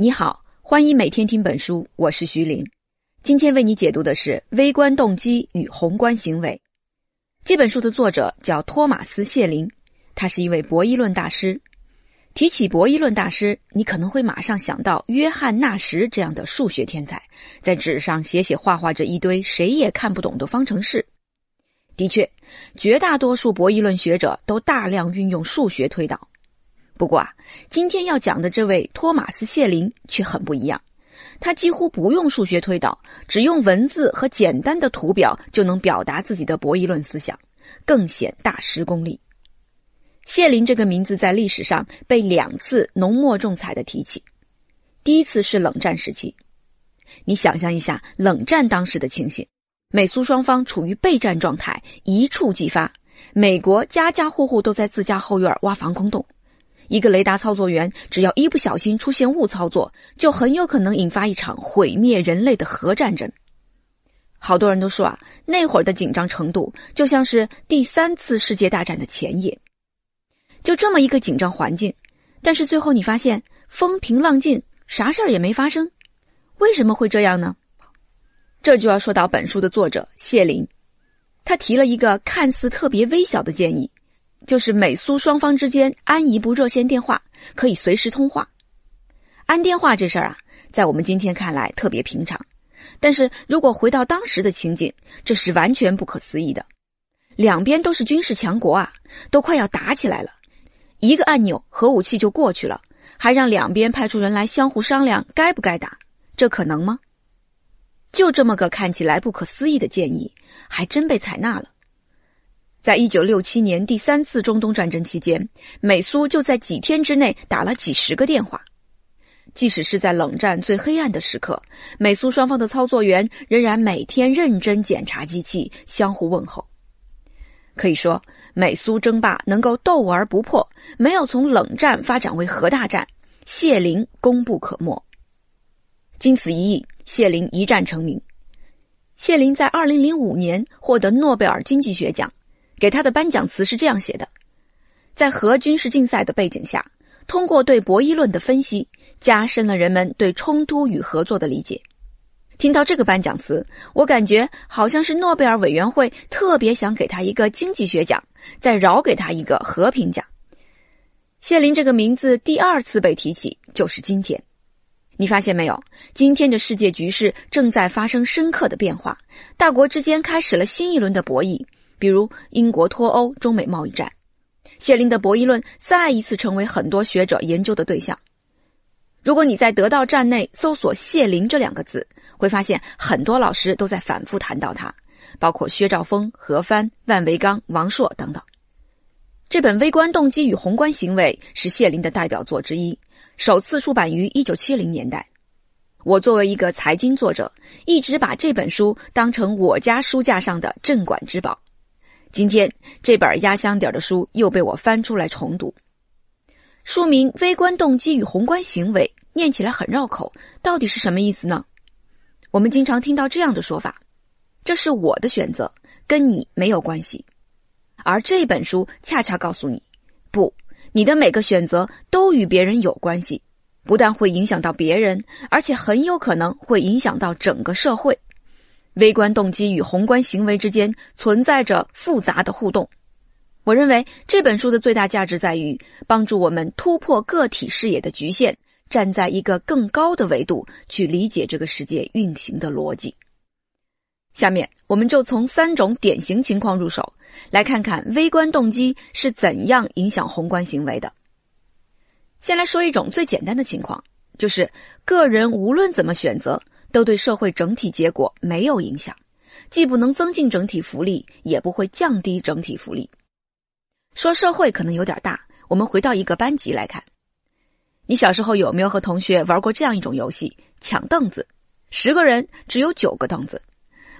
你好，欢迎每天听本书，我是徐玲。今天为你解读的是《微观动机与宏观行为》这本书的作者叫托马斯·谢林，他是一位博弈论大师。提起博弈论大师，你可能会马上想到约翰·纳什这样的数学天才，在纸上写写画画着一堆谁也看不懂的方程式。的确，绝大多数博弈论学者都大量运用数学推导。不过啊，今天要讲的这位托马斯·谢林却很不一样，他几乎不用数学推导，只用文字和简单的图表就能表达自己的博弈论思想，更显大师功力。谢林这个名字在历史上被两次浓墨重彩的提起，第一次是冷战时期。你想象一下，冷战当时的情形，美苏双方处于备战状态，一触即发，美国家家户户都在自家后院挖防空洞。一个雷达操作员只要一不小心出现误操作，就很有可能引发一场毁灭人类的核战争。好多人都说啊，那会儿的紧张程度就像是第三次世界大战的前夜。就这么一个紧张环境，但是最后你发现风平浪静，啥事儿也没发生。为什么会这样呢？这就要说到本书的作者谢林，他提了一个看似特别微小的建议。就是美苏双方之间安一部热线电话，可以随时通话。安电话这事儿啊，在我们今天看来特别平常，但是如果回到当时的情景，这是完全不可思议的。两边都是军事强国啊，都快要打起来了，一个按钮核武器就过去了，还让两边派出人来相互商量该不该打，这可能吗？就这么个看起来不可思议的建议，还真被采纳了。在一九六七年第三次中东战争期间，美苏就在几天之内打了几十个电话。即使是在冷战最黑暗的时刻，美苏双方的操作员仍然每天认真检查机器，相互问候。可以说，美苏争霸能够斗而不破，没有从冷战发展为核大战，谢林功不可没。经此一役，谢林一战成名。谢林在二零零五年获得诺贝尔经济学奖。给他的颁奖词是这样写的：“在核军事竞赛的背景下，通过对博弈论的分析，加深了人们对冲突与合作的理解。”听到这个颁奖词，我感觉好像是诺贝尔委员会特别想给他一个经济学奖，再饶给他一个和平奖。谢林这个名字第二次被提起就是今天。你发现没有？今天的世界局势正在发生深刻的变化，大国之间开始了新一轮的博弈。比如英国脱欧、中美贸易战，谢林的博弈论再一次成为很多学者研究的对象。如果你在得到站内搜索“谢林”这两个字，会发现很多老师都在反复谈到他，包括薛兆丰、何帆、万维刚、王朔等等。这本《微观动机与宏观行为》是谢林的代表作之一，首次出版于一九七零年代。我作为一个财经作者，一直把这本书当成我家书架上的镇馆之宝。今天这本压箱底的书又被我翻出来重读，书名《微观动机与宏观行为》念起来很绕口，到底是什么意思呢？我们经常听到这样的说法：“这是我的选择，跟你没有关系。”而这本书恰恰告诉你：“不，你的每个选择都与别人有关系，不但会影响到别人，而且很有可能会影响到整个社会。”微观动机与宏观行为之间存在着复杂的互动。我认为这本书的最大价值在于帮助我们突破个体视野的局限，站在一个更高的维度去理解这个世界运行的逻辑。下面，我们就从三种典型情况入手，来看看微观动机是怎样影响宏观行为的。先来说一种最简单的情况，就是个人无论怎么选择。都对社会整体结果没有影响，既不能增进整体福利，也不会降低整体福利。说社会可能有点大，我们回到一个班级来看。你小时候有没有和同学玩过这样一种游戏——抢凳子？十个人只有九个凳子，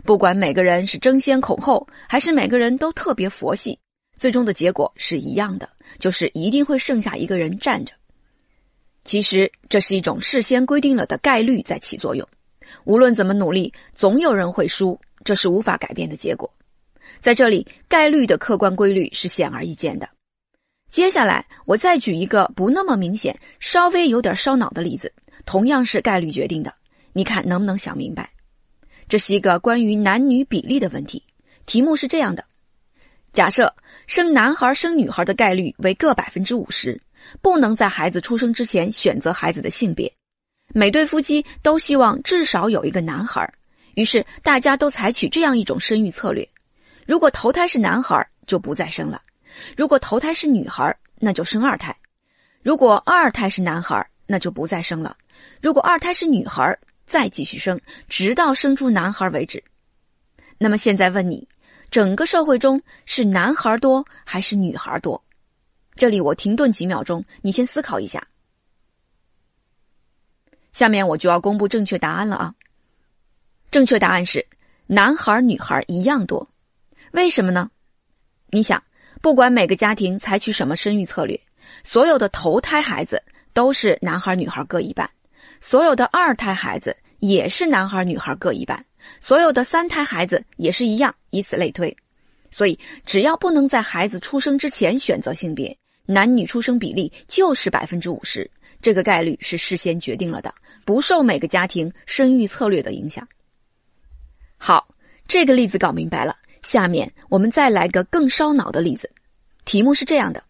不管每个人是争先恐后，还是每个人都特别佛系，最终的结果是一样的，就是一定会剩下一个人站着。其实这是一种事先规定了的概率在起作用。无论怎么努力，总有人会输，这是无法改变的结果。在这里，概率的客观规律是显而易见的。接下来，我再举一个不那么明显、稍微有点烧脑的例子，同样是概率决定的，你看能不能想明白？这是一个关于男女比例的问题，题目是这样的：假设生男孩、生女孩的概率为各百分之五十，不能在孩子出生之前选择孩子的性别。每对夫妻都希望至少有一个男孩，于是大家都采取这样一种生育策略：如果头胎是男孩，就不再生了；如果头胎是女孩，那就生二胎；如果二胎是男孩，那就不再生了；如果二胎是女孩，再继续生，直到生出男孩为止。那么现在问你，整个社会中是男孩多还是女孩多？这里我停顿几秒钟，你先思考一下。下面我就要公布正确答案了啊！正确答案是男孩女孩一样多，为什么呢？你想，不管每个家庭采取什么生育策略，所有的头胎孩子都是男孩女孩各一半，所有的二胎孩子也是男孩女孩各一半，所有的三胎孩子也是一样，以此类推。所以，只要不能在孩子出生之前选择性别，男女出生比例就是百分之五十，这个概率是事先决定了的。不受每个家庭生育策略的影响。好，这个例子搞明白了。下面我们再来个更烧脑的例子，题目是这样的：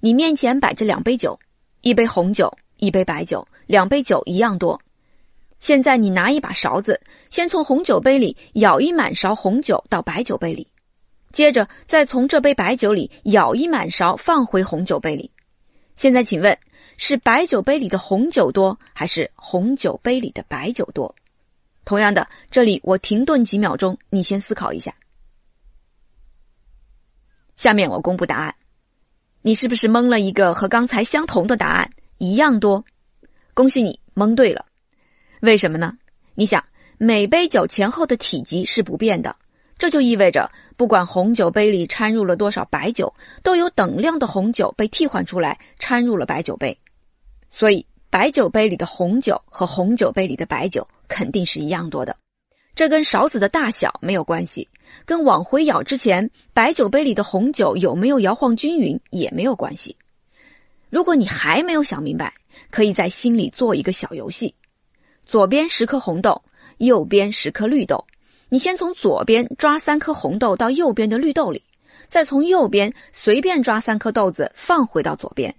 你面前摆着两杯酒，一杯红酒，一杯白酒，两杯酒一样多。现在你拿一把勺子，先从红酒杯里舀一满勺红酒到白酒杯里，接着再从这杯白酒里舀一满勺放回红酒杯里。现在，请问。是白酒杯里的红酒多，还是红酒杯里的白酒多？同样的，这里我停顿几秒钟，你先思考一下。下面我公布答案，你是不是蒙了一个和刚才相同的答案，一样多？恭喜你蒙对了。为什么呢？你想，每杯酒前后的体积是不变的，这就意味着不管红酒杯里掺入了多少白酒，都有等量的红酒被替换出来，掺入了白酒杯。所以白酒杯里的红酒和红酒杯里的白酒肯定是一样多的，这跟勺子的大小没有关系，跟往回舀之前白酒杯里的红酒有没有摇晃均匀也没有关系。如果你还没有想明白，可以在心里做一个小游戏：左边十颗红豆，右边十颗绿豆。你先从左边抓三颗红豆到右边的绿豆里，再从右边随便抓三颗豆子放回到左边，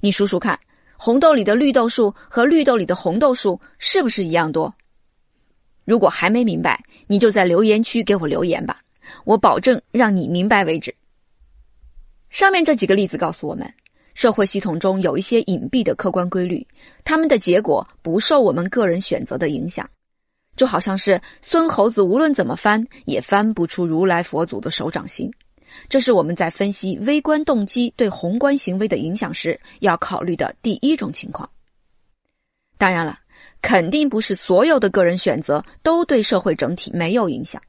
你数数看。红豆里的绿豆数和绿豆里的红豆数是不是一样多？如果还没明白，你就在留言区给我留言吧，我保证让你明白为止。上面这几个例子告诉我们，社会系统中有一些隐蔽的客观规律，他们的结果不受我们个人选择的影响，就好像是孙猴子无论怎么翻，也翻不出如来佛祖的手掌心。这是我们在分析微观动机对宏观行为的影响时要考虑的第一种情况。当然了，肯定不是所有的个人选择都对社会整体没有影响。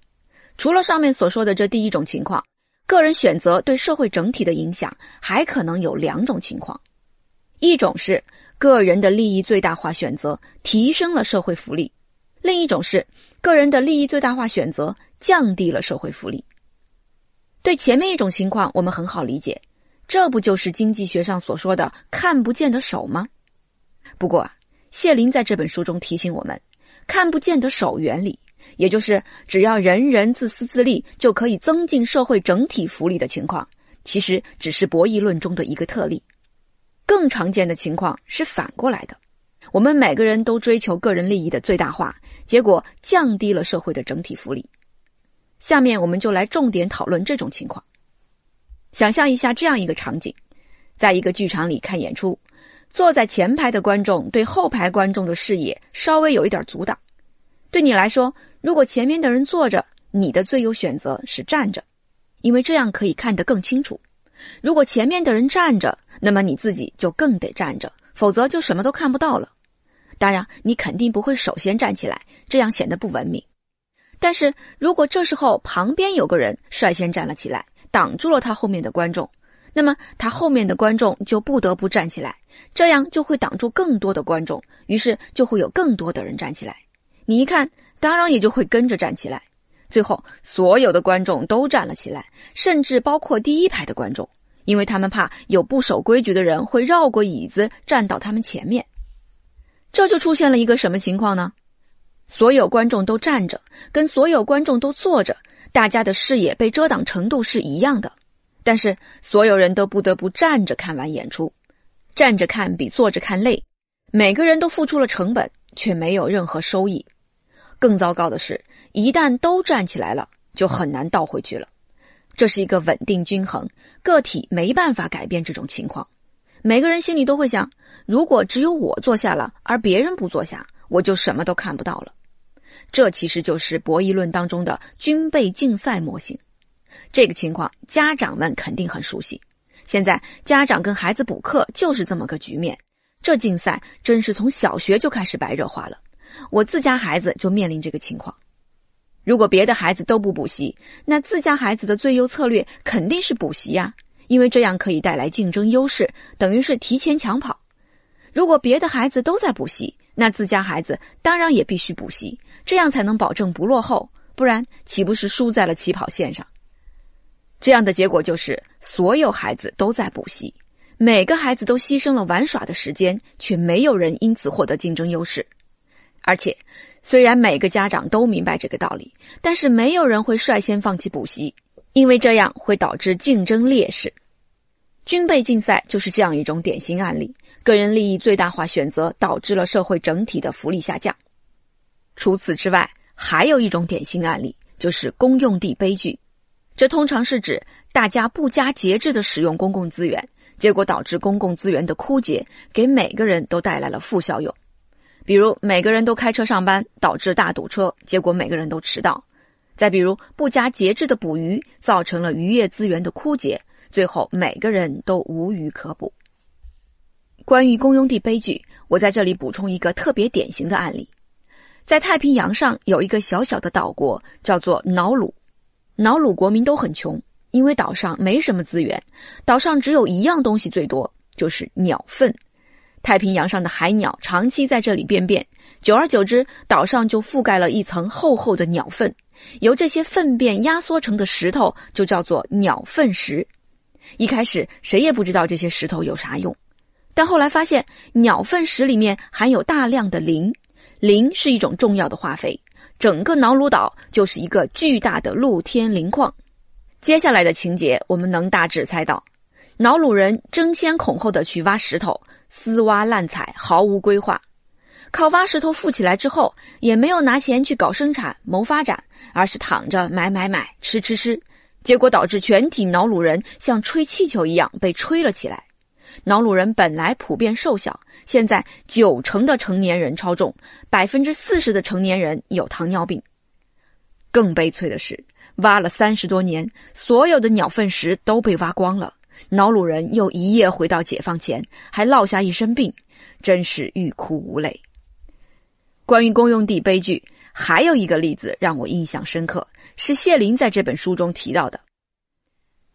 除了上面所说的这第一种情况，个人选择对社会整体的影响还可能有两种情况：一种是个人的利益最大化选择提升了社会福利；另一种是个人的利益最大化选择降低了社会福利。对前面一种情况，我们很好理解，这不就是经济学上所说的“看不见的手”吗？不过，谢林在这本书中提醒我们，“看不见的手”原理，也就是只要人人自私自利，就可以增进社会整体福利的情况，其实只是博弈论中的一个特例。更常见的情况是反过来的：我们每个人都追求个人利益的最大化，结果降低了社会的整体福利。下面我们就来重点讨论这种情况。想象一下这样一个场景，在一个剧场里看演出，坐在前排的观众对后排观众的视野稍微有一点阻挡。对你来说，如果前面的人坐着，你的最优选择是站着，因为这样可以看得更清楚。如果前面的人站着，那么你自己就更得站着，否则就什么都看不到了。当然，你肯定不会首先站起来，这样显得不文明。但是如果这时候旁边有个人率先站了起来，挡住了他后面的观众，那么他后面的观众就不得不站起来，这样就会挡住更多的观众，于是就会有更多的人站起来。你一看，当然也就会跟着站起来。最后，所有的观众都站了起来，甚至包括第一排的观众，因为他们怕有不守规矩的人会绕过椅子站到他们前面。这就出现了一个什么情况呢？所有观众都站着，跟所有观众都坐着，大家的视野被遮挡程度是一样的。但是所有人都不得不站着看完演出，站着看比坐着看累。每个人都付出了成本，却没有任何收益。更糟糕的是，一旦都站起来了，就很难倒回去了。这是一个稳定均衡，个体没办法改变这种情况。每个人心里都会想：如果只有我坐下了，而别人不坐下，我就什么都看不到了。这其实就是博弈论当中的军备竞赛模型。这个情况家长们肯定很熟悉。现在家长跟孩子补课就是这么个局面。这竞赛真是从小学就开始白热化了。我自家孩子就面临这个情况。如果别的孩子都不补习，那自家孩子的最优策略肯定是补习呀，因为这样可以带来竞争优势，等于是提前抢跑。如果别的孩子都在补习，那自家孩子当然也必须补习，这样才能保证不落后，不然岂不是输在了起跑线上？这样的结果就是，所有孩子都在补习，每个孩子都牺牲了玩耍的时间，却没有人因此获得竞争优势。而且，虽然每个家长都明白这个道理，但是没有人会率先放弃补习，因为这样会导致竞争劣势。军备竞赛就是这样一种典型案例。个人利益最大化选择导致了社会整体的福利下降。除此之外，还有一种典型案例就是公用地悲剧，这通常是指大家不加节制的使用公共资源，结果导致公共资源的枯竭，给每个人都带来了负效用。比如，每个人都开车上班，导致大堵车，结果每个人都迟到；再比如，不加节制的捕鱼，造成了渔业资源的枯竭，最后每个人都无鱼可捕。关于公用地悲剧，我在这里补充一个特别典型的案例，在太平洋上有一个小小的岛国，叫做瑙鲁。瑙鲁国民都很穷，因为岛上没什么资源，岛上只有一样东西最多，就是鸟粪。太平洋上的海鸟长期在这里便便，久而久之，岛上就覆盖了一层厚厚的鸟粪。由这些粪便压缩成的石头，就叫做鸟粪石。一开始，谁也不知道这些石头有啥用。但后来发现，鸟粪石里面含有大量的磷，磷是一种重要的化肥。整个瑙鲁岛就是一个巨大的露天磷矿。接下来的情节我们能大致猜到：瑙鲁人争先恐后的去挖石头，私挖滥采，毫无规划。靠挖石头富起来之后，也没有拿钱去搞生产谋发展，而是躺着买买买，吃吃吃，结果导致全体瑙鲁人像吹气球一样被吹了起来。瑙鲁人本来普遍瘦小，现在九成的成年人超重，百分之四十的成年人有糖尿病。更悲催的是，挖了三十多年，所有的鸟粪石都被挖光了，瑙鲁人又一夜回到解放前，还落下一身病，真是欲哭无泪。关于公用地悲剧，还有一个例子让我印象深刻，是谢林在这本书中提到的，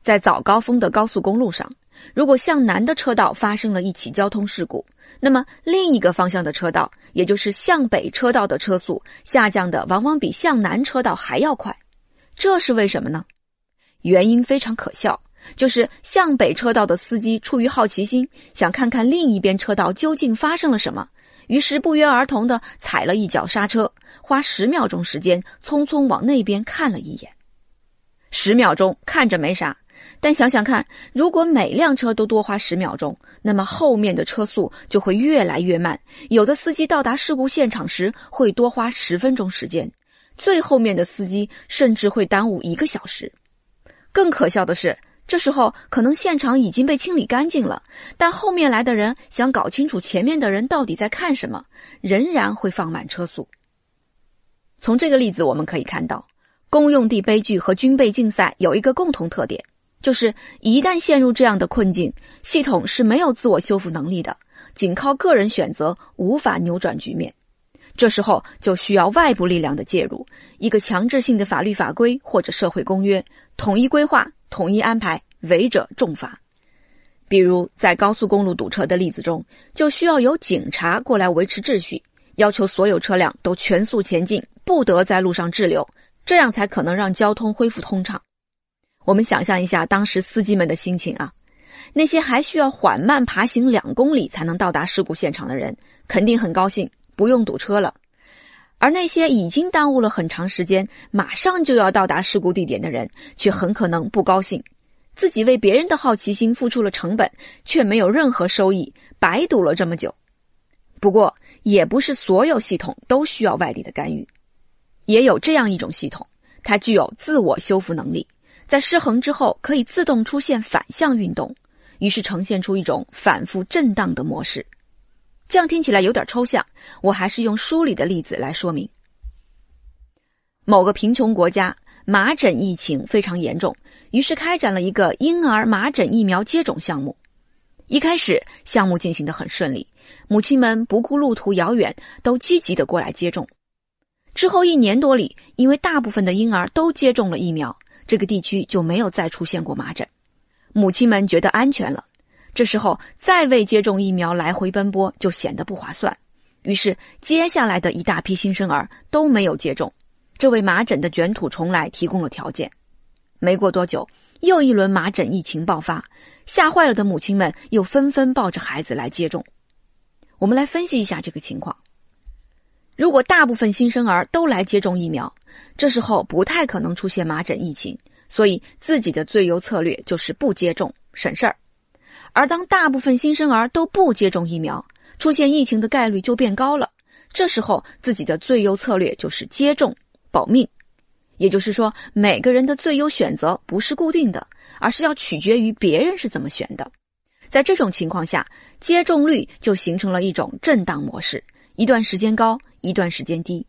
在早高峰的高速公路上。如果向南的车道发生了一起交通事故，那么另一个方向的车道，也就是向北车道的车速下降的，往往比向南车道还要快。这是为什么呢？原因非常可笑，就是向北车道的司机出于好奇心，想看看另一边车道究竟发生了什么，于是不约而同的踩了一脚刹车，花十秒钟时间匆匆往那边看了一眼，十秒钟看着没啥。但想想看，如果每辆车都多花十秒钟，那么后面的车速就会越来越慢。有的司机到达事故现场时会多花十分钟时间，最后面的司机甚至会耽误一个小时。更可笑的是，这时候可能现场已经被清理干净了，但后面来的人想搞清楚前面的人到底在看什么，仍然会放慢车速。从这个例子我们可以看到，公用地悲剧和军备竞赛有一个共同特点。就是一旦陷入这样的困境，系统是没有自我修复能力的，仅靠个人选择无法扭转局面。这时候就需要外部力量的介入，一个强制性的法律法规或者社会公约，统一规划、统一安排，违者重罚。比如在高速公路堵车的例子中，就需要有警察过来维持秩序，要求所有车辆都全速前进，不得在路上滞留，这样才可能让交通恢复通畅。我们想象一下当时司机们的心情啊，那些还需要缓慢爬行两公里才能到达事故现场的人，肯定很高兴不用堵车了；而那些已经耽误了很长时间、马上就要到达事故地点的人，却很可能不高兴，自己为别人的好奇心付出了成本，却没有任何收益，白堵了这么久。不过，也不是所有系统都需要外力的干预，也有这样一种系统，它具有自我修复能力。在失衡之后，可以自动出现反向运动，于是呈现出一种反复震荡的模式。这样听起来有点抽象，我还是用书里的例子来说明。某个贫穷国家麻疹疫情非常严重，于是开展了一个婴儿麻疹疫苗接种项目。一开始，项目进行的很顺利，母亲们不顾路途遥远，都积极的过来接种。之后一年多里，因为大部分的婴儿都接种了疫苗。这个地区就没有再出现过麻疹，母亲们觉得安全了。这时候再为接种疫苗来回奔波就显得不划算，于是接下来的一大批新生儿都没有接种，这为麻疹的卷土重来提供了条件。没过多久，又一轮麻疹疫情爆发，吓坏了的母亲们又纷纷抱着孩子来接种。我们来分析一下这个情况。如果大部分新生儿都来接种疫苗，这时候不太可能出现麻疹疫情，所以自己的最优策略就是不接种，省事儿。而当大部分新生儿都不接种疫苗，出现疫情的概率就变高了，这时候自己的最优策略就是接种保命。也就是说，每个人的最优选择不是固定的，而是要取决于别人是怎么选的。在这种情况下，接种率就形成了一种震荡模式。一段时间高，一段时间低，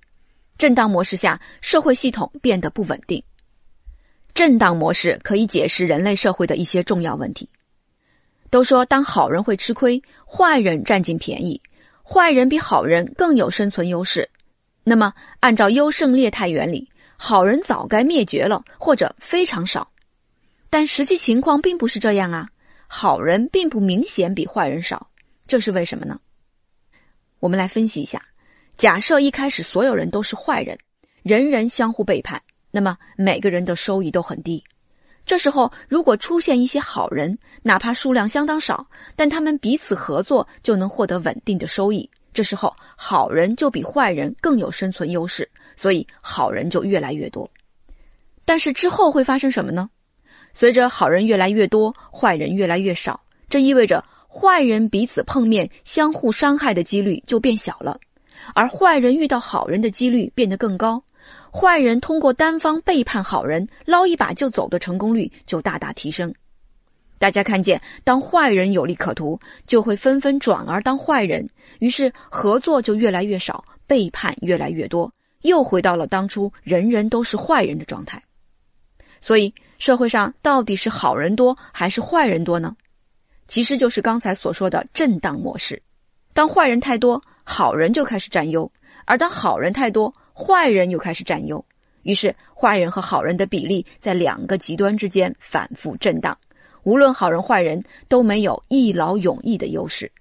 震荡模式下社会系统变得不稳定。震荡模式可以解释人类社会的一些重要问题。都说当好人会吃亏，坏人占尽便宜，坏人比好人更有生存优势。那么，按照优胜劣汰原理，好人早该灭绝了，或者非常少。但实际情况并不是这样啊，好人并不明显比坏人少，这是为什么呢？我们来分析一下：假设一开始所有人都是坏人，人人相互背叛，那么每个人的收益都很低。这时候，如果出现一些好人，哪怕数量相当少，但他们彼此合作就能获得稳定的收益。这时候，好人就比坏人更有生存优势，所以好人就越来越多。但是之后会发生什么呢？随着好人越来越多，坏人越来越少，这意味着。坏人彼此碰面，相互伤害的几率就变小了，而坏人遇到好人的几率变得更高。坏人通过单方背叛好人捞一把就走的成功率就大大提升。大家看见，当坏人有利可图，就会纷纷转而当坏人，于是合作就越来越少，背叛越来越多，又回到了当初人人都是坏人的状态。所以，社会上到底是好人多还是坏人多呢？其实就是刚才所说的震荡模式。当坏人太多，好人就开始占优；而当好人太多，坏人又开始占优。于是，坏人和好人的比例在两个极端之间反复震荡。无论好人坏人，都没有一劳永逸的优势。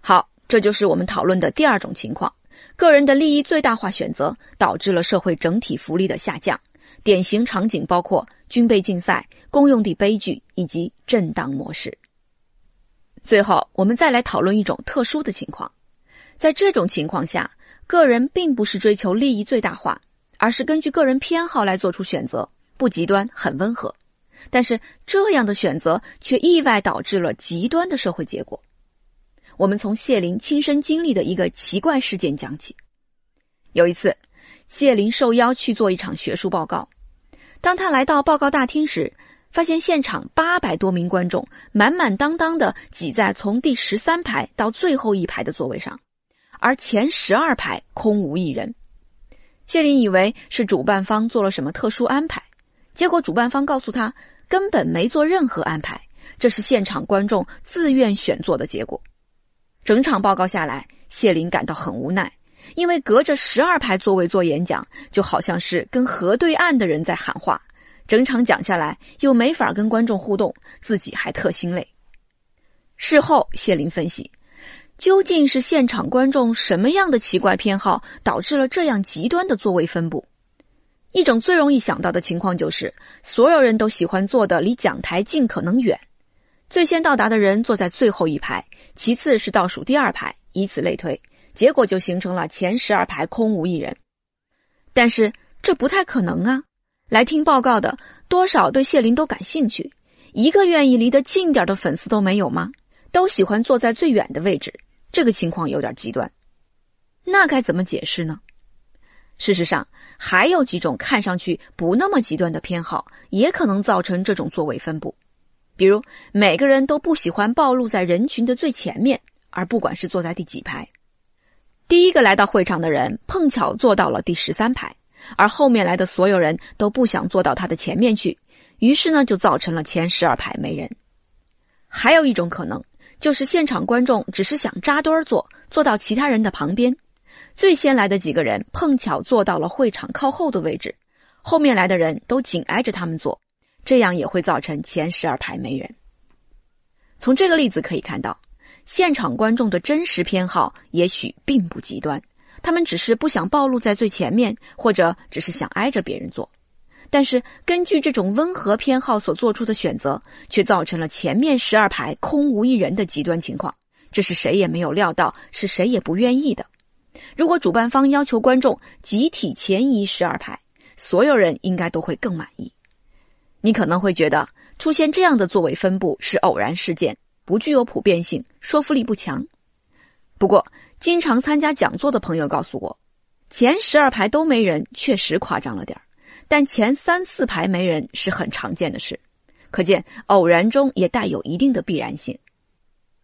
好，这就是我们讨论的第二种情况：个人的利益最大化选择导致了社会整体福利的下降。典型场景包括军备竞赛、公用地悲剧以及震荡模式。最后，我们再来讨论一种特殊的情况。在这种情况下，个人并不是追求利益最大化，而是根据个人偏好来做出选择，不极端，很温和。但是，这样的选择却意外导致了极端的社会结果。我们从谢林亲身经历的一个奇怪事件讲起。有一次，谢林受邀去做一场学术报告，当他来到报告大厅时。发现现场八百多名观众满满当当的挤在从第十三排到最后一排的座位上，而前十二排空无一人。谢林以为是主办方做了什么特殊安排，结果主办方告诉他根本没做任何安排，这是现场观众自愿选座的结果。整场报告下来，谢林感到很无奈，因为隔着十二排座位做演讲，就好像是跟河对岸的人在喊话。整场讲下来，又没法跟观众互动，自己还特心累。事后谢林分析，究竟是现场观众什么样的奇怪偏好导致了这样极端的座位分布？一种最容易想到的情况就是，所有人都喜欢坐的离讲台尽可能远。最先到达的人坐在最后一排，其次是倒数第二排，以此类推，结果就形成了前十二排空无一人。但是这不太可能啊。来听报告的多少对谢林都感兴趣，一个愿意离得近点的粉丝都没有吗？都喜欢坐在最远的位置，这个情况有点极端，那该怎么解释呢？事实上，还有几种看上去不那么极端的偏好也可能造成这种座位分布，比如每个人都不喜欢暴露在人群的最前面，而不管是坐在第几排，第一个来到会场的人碰巧坐到了第十三排。而后面来的所有人都不想坐到他的前面去，于是呢就造成了前十二排没人。还有一种可能，就是现场观众只是想扎堆儿坐，坐到其他人的旁边。最先来的几个人碰巧坐到了会场靠后的位置，后面来的人都紧挨着他们坐，这样也会造成前十二排没人。从这个例子可以看到，现场观众的真实偏好也许并不极端。他们只是不想暴露在最前面，或者只是想挨着别人坐。但是根据这种温和偏好所做出的选择，却造成了前面十二排空无一人的极端情况。这是谁也没有料到，是谁也不愿意的。如果主办方要求观众集体前移十二排，所有人应该都会更满意。你可能会觉得出现这样的座位分布是偶然事件，不具有普遍性，说服力不强。不过，经常参加讲座的朋友告诉我，前十二排都没人，确实夸张了点儿，但前三四排没人是很常见的事，可见偶然中也带有一定的必然性。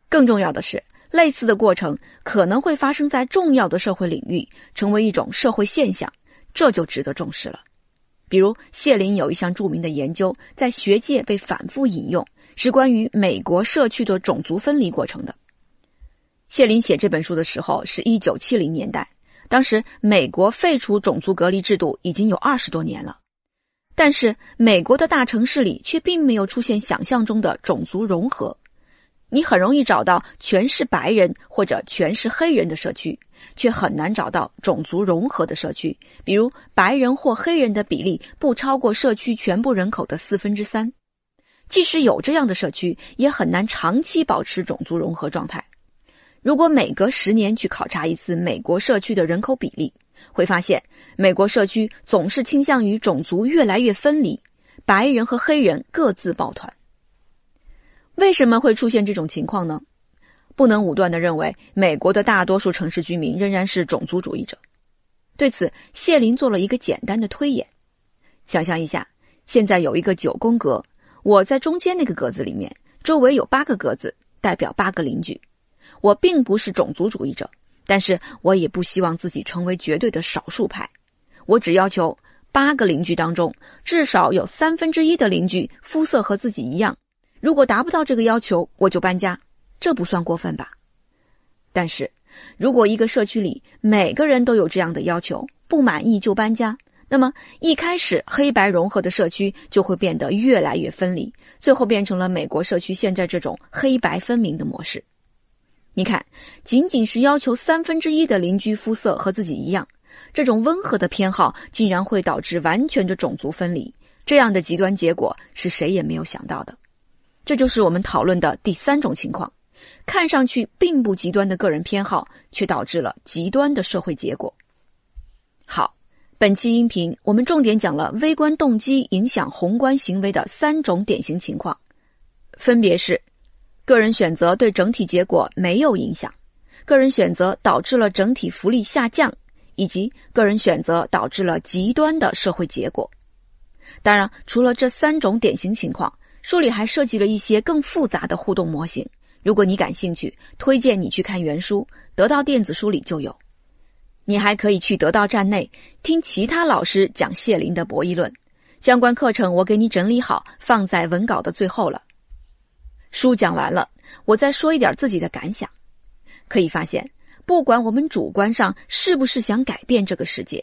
更重要的是，类似的过程可能会发生在重要的社会领域，成为一种社会现象，这就值得重视了。比如谢林有一项著名的研究，在学界被反复引用，是关于美国社区的种族分离过程的。谢林写这本书的时候是1970年代，当时美国废除种族隔离制度已经有二十多年了，但是美国的大城市里却并没有出现想象中的种族融合。你很容易找到全是白人或者全是黑人的社区，却很难找到种族融合的社区，比如白人或黑人的比例不超过社区全部人口的四分之三。即使有这样的社区，也很难长期保持种族融合状态。如果每隔十年去考察一次美国社区的人口比例，会发现美国社区总是倾向于种族越来越分离，白人和黑人各自抱团。为什么会出现这种情况呢？不能武断的认为美国的大多数城市居民仍然是种族主义者。对此，谢林做了一个简单的推演：想象一下，现在有一个九宫格，我在中间那个格子里面，周围有八个格子，代表八个邻居。我并不是种族主义者，但是我也不希望自己成为绝对的少数派。我只要求八个邻居当中至少有三分之一的邻居肤色和自己一样。如果达不到这个要求，我就搬家，这不算过分吧？但是如果一个社区里每个人都有这样的要求，不满意就搬家，那么一开始黑白融合的社区就会变得越来越分离，最后变成了美国社区现在这种黑白分明的模式。你看，仅仅是要求三分之一的邻居肤色和自己一样，这种温和的偏好竟然会导致完全的种族分离，这样的极端结果是谁也没有想到的。这就是我们讨论的第三种情况，看上去并不极端的个人偏好，却导致了极端的社会结果。好，本期音频我们重点讲了微观动机影响宏观行为的三种典型情况，分别是。个人选择对整体结果没有影响，个人选择导致了整体福利下降，以及个人选择导致了极端的社会结果。当然，除了这三种典型情况，书里还设计了一些更复杂的互动模型。如果你感兴趣，推荐你去看原书，得到电子书里就有。你还可以去得到站内听其他老师讲谢林的博弈论相关课程，我给你整理好放在文稿的最后了。书讲完了，我再说一点自己的感想。可以发现，不管我们主观上是不是想改变这个世界，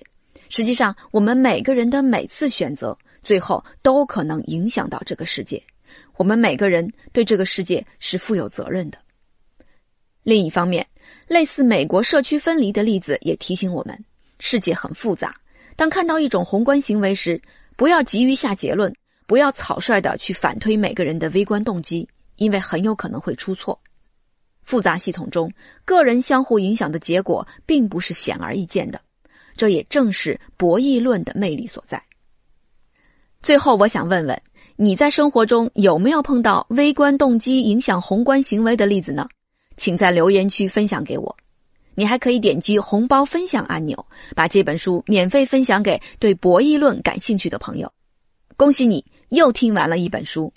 实际上我们每个人的每次选择，最后都可能影响到这个世界。我们每个人对这个世界是负有责任的。另一方面，类似美国社区分离的例子也提醒我们：世界很复杂。当看到一种宏观行为时，不要急于下结论，不要草率的去反推每个人的微观动机。因为很有可能会出错，复杂系统中个人相互影响的结果并不是显而易见的，这也正是博弈论的魅力所在。最后，我想问问你在生活中有没有碰到微观动机影响宏观行为的例子呢？请在留言区分享给我。你还可以点击红包分享按钮，把这本书免费分享给对博弈论感兴趣的朋友。恭喜你又听完了一本书。